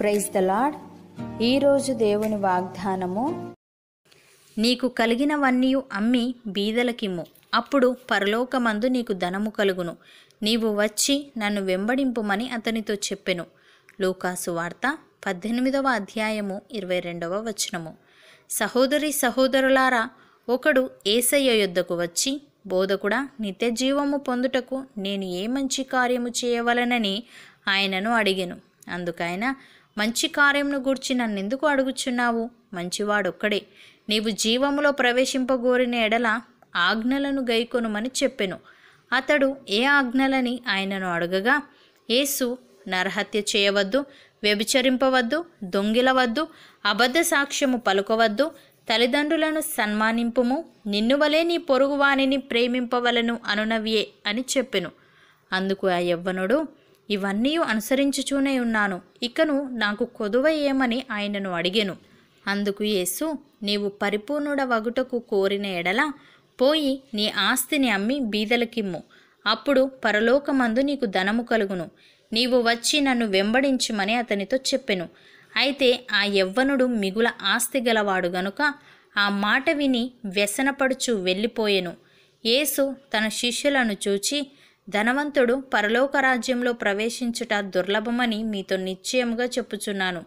praise the lord ఈరోజు దేవుని వాగ్దానము నీకు కలిగినవన్నీ అమ్మి బీదలకిమ్ము అప్పుడు పరలోకమందు నీకు ధనము కలుగును నీవు వచ్చి నన్ను వెంబడింపుమని అతనితో చెప్పెను లూకాసు వార్త పద్దెనిమిదవ అధ్యాయము ఇరవై రెండవ వచనము సహోదరి సహోదరులారా ఒకడు ఏసయ్య యొద్దకు వచ్చి బోధకుడా నిత్య జీవము పొందుటకు నేను ఏ మంచి కార్యము చేయవలనని ఆయనను అడిగెను అందుకైనా మంచి కార్యమును గూర్చి నన్నెందుకు అడుగుచున్నావు మంచివాడొక్కడే నీవు జీవములో ప్రవేశింపగోరిన ఎడల ఆజ్ఞలను గైకొనుమని చెప్పెను అతడు ఏ ఆజ్ఞలని ఆయనను అడగగా ఏసు నరహత్య చేయవద్దు వ్యభిచరింపవద్దు దొంగిలవద్దు అబద్ధ సాక్ష్యము పలుకవద్దు తల్లిదండ్రులను సన్మానింపుము నిన్నువలే నీ పొరుగువాణిని ప్రేమింపవలను అనునవియే అని చెప్పెను అందుకు ఆ యవ్వనుడు ఇవన్నీ అనుసరించుచూనే ఉన్నాను ఇకను నాకు కొదువ ఏమని ఆయనను అడిగాను అందుకు యేసు నీవు పరిపూర్ణుడ వగుటకు కోరిన ఎడల పోయి నీ ఆస్తిని అమ్మి బీదలకిమ్ము అప్పుడు పరలోకమందు నీకు ధనము కలుగును నీవు వచ్చి నన్ను వెంబడించుమని అతనితో చెప్పెను అయితే ఆ యవ్వనుడు మిగుల ఆస్తి గలవాడు గనుక ఆ మాట విని వ్యసనపడుచు వెళ్ళిపోయెను యేసు తన శిష్యులను చూచి ధనవంతుడు పరలోక రాజ్యంలో ప్రవేశించుట దుర్లభమని మీతో నిశ్చయముగా చెప్పుచున్నాను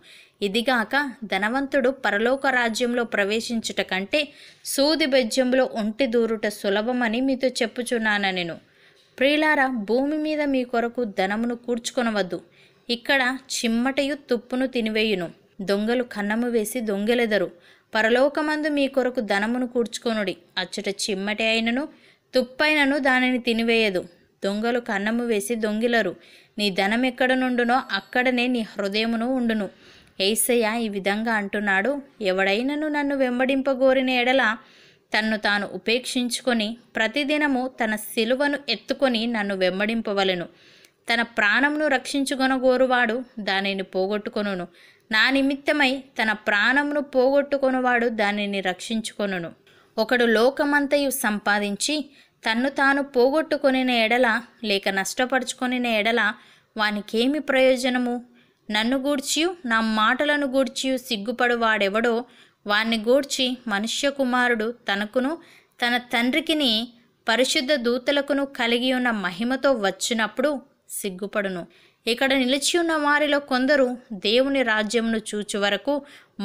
ఇదిగాక ధనవంతుడు పరలోక రాజ్యంలో ప్రవేశించుట కంటే సూది బెజ్యంలో ఒంటి దూరుట సులభమని మీతో చెప్పుచున్నాను నేను ప్రియులారా భూమి మీద మీ కొరకు ధనమును కూర్చుకొనవద్దు ఇక్కడ చిమ్మటయు తుప్పును తినివేయును దొంగలు కన్నము వేసి దొంగలెదరు పరలోకమందు మీ కొరకు ధనమును కూర్చుకొనుడి అచ్చట చిమ్మటి అయినను తుప్పైనను దానిని తినివేయదు దొంగలు కన్నము వేసి దొంగిలరు నీ ధనం ఎక్కడ నుండునో అక్కడనే నీ హృదయమును ఉండును ఏసయ్య ఈ విధంగా అంటున్నాడు ఎవడైనను నన్ను వెంబడింపగోరిన ఎడల తన్ను తాను ఉపేక్షించుకొని ప్రతిదినము తన శిలువను ఎత్తుకొని నన్ను వెంబడింపవలను తన ప్రాణమును రక్షించుకొనగోరువాడు దానిని పోగొట్టుకొనును నా నిమిత్తమై తన ప్రాణమును పోగొట్టుకొనువాడు దానిని రక్షించుకొనును ఒకడు లోకమంతయు సంపాదించి తన్ను తాను పోగొట్టుకొనిన ఎడల లేక నష్టపరుచుకొనిన ఎడల వానికేమి ప్రయోజనము నన్ను గూర్చి నా మాటలను గూర్చి సిగ్గుపడు వాడెవడో వాణ్ణి గూర్చి మనుష్య కుమారుడు తనకును తన తండ్రికిని పరిశుద్ధ దూతలకును కలిగి ఉన్న మహిమతో వచ్చినప్పుడు సిగ్గుపడును ఇక్కడ నిలిచి ఉన్న వారిలో కొందరు దేవుని రాజ్యమును చూచు వరకు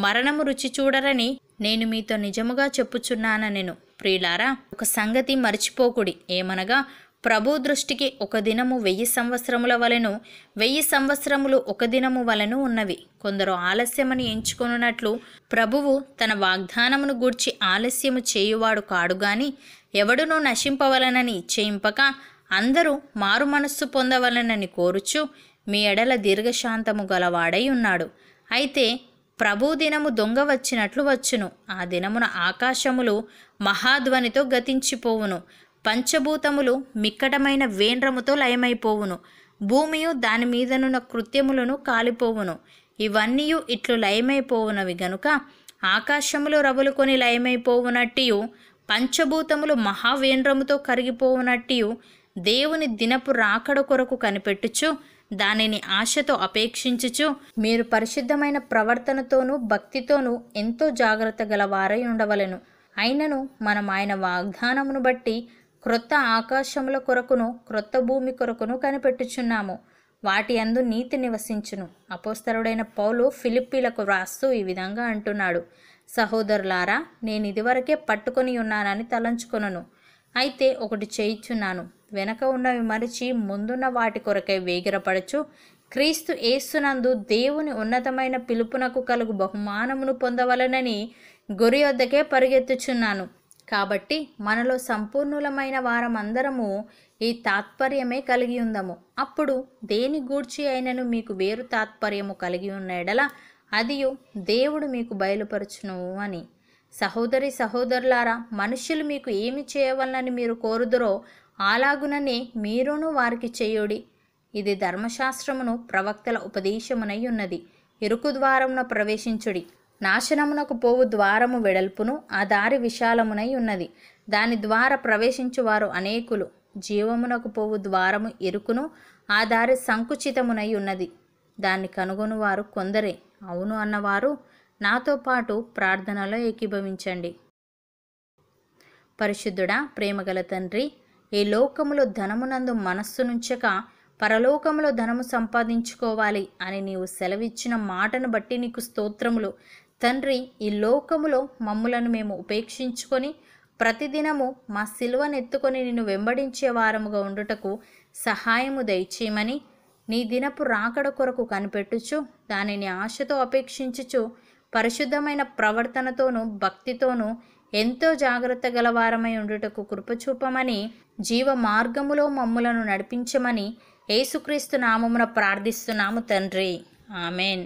మరణము రుచి చూడరని నేను మీతో నిజముగా చెప్పుచున్నాన నేను ప్రియులారా ఒక సంగతి మర్చిపోకుడి ఏమనగా ప్రభు దృష్టికి ఒక దినము వెయ్యి సంవత్సరముల వలెను వెయ్యి సంవత్సరములు ఒక దినము వలెను ఉన్నవి కొందరు ఆలస్యమని ఎంచుకున్నట్లు ప్రభువు తన వాగ్దానమును గూర్చి ఆలస్యము చేయువాడు కాడు గాని ఎవడునూ నశింపవలనని చేయింపక అందరూ మారు మనస్సు పొందవలనని కోరుచు మీ ఎడల దీర్ఘశాంతము గలవాడై ఉన్నాడు అయితే ప్రభు దినము దొంగ వచ్చినట్లు వచ్చును ఆ దినమున ఆకాశములు మహాధ్వనితో గతించిపోవును పంచభూతములు మిక్కటమైన వేండ్రముతో లయమైపోవును భూమియు దాని మీదనున్న కృత్యములను కాలిపోవును ఇవన్నీ ఇట్లు లయమైపోవునవి గనుక ఆకాశములు రగులుకొని లయమైపోవునట్టియు పంచభూతములు మహావేంద్రముతో కరిగిపోవునట్టియు దేవుని దినపు రాకడ కొరకు కనిపెట్టుచు దానిని ఆశతో అపేక్షించుచు మీరు పరిశుద్ధమైన ప్రవర్తనతోనూ భక్తితోనూ ఎంతో జాగ్రత్త గల వారై ఉండవలను అయినను మనం ఆయన వాగ్దానమును బట్టి క్రొత్త ఆకాశముల కొరకును క్రొత్త భూమి కొరకును కనిపెట్టుచున్నాము వాటి అందు నీతి నివసించును అపోస్తరుడైన పౌలు ఫిలిప్పీలకు వ్రాస్తూ ఈ విధంగా అంటున్నాడు సహోదరులారా నేను ఇదివరకే పట్టుకొని ఉన్నానని తలంచుకొనను అయితే ఒకటి చేయిచున్నాను వెనక ఉన్నవి మరిచి ముందున్న వాటి కొరకై వేగిరపడచ్చు క్రీస్తు ఏస్తునందు దేవుని ఉన్నతమైన పిలుపునకు కలుగు బహుమానమును పొందవలనని గురి వద్దకే పరిగెత్తుచున్నాను కాబట్టి మనలో సంపూర్ణులమైన వారమందరము ఈ తాత్పర్యమే కలిగి ఉందము అప్పుడు దేని గూర్చి అయినను మీకు వేరు తాత్పర్యము కలిగి ఉన్న ఎడల అదియు దేవుడు మీకు బయలుపరచును అని సహోదరి సహోదరులారా మనుష్యులు మీకు ఏమి చేయవలనని మీరు కోరుదురో అలాగుననే మీరును వారికి చేయుడి ఇది ధర్మశాస్త్రమును ప్రవక్తల ఉపదేశమునై ఉన్నది ఇరుకు ద్వారమున ప్రవేశించుడి నాశనమునకు పోవు ద్వారము వెడల్పును ఆ దారి విశాలమునై ఉన్నది దాని ద్వారా ప్రవేశించువారు అనేకులు జీవమునకు పోవు ద్వారము ఇరుకును ఆ దారి సంకుచితమునై ఉన్నది దాన్ని కనుగొనువారు కొందరే అవును అన్నవారు నాతో పాటు ప్రార్థనలో ఏకీభవించండి పరిశుద్ధుడా ప్రేమగల తండ్రి ఈ లోకములో ధనమునందు మనస్సునుంచక పరలోకములో ధనము సంపాదించుకోవాలి అని నీవు సెలవిచ్చిన మాటను బట్టి నీకు స్తోత్రములు తండ్రి ఈ లోకములో మమ్ములను మేము ఉపేక్షించుకొని ప్రతిదినము మా సిలువను ఎత్తుకొని నిన్ను వెంబడించే వారముగా ఉండుటకు సహాయము దయచేయమని నీ దినపు రాకడ కొరకు కనిపెట్టుచు దానిని ఆశతో అపేక్షించుచు పరిశుద్ధమైన ప్రవర్తనతోనూ భక్తితోనూ ఎంతో జాగ్రత్త గలవారమై ఉండుటకు కృపచూపమని జీవ మార్గములో మమ్ములను నడిపించమని యేసుక్రీస్తు నామమున ప్రార్థిస్తున్నాము తండ్రి ఆమెన్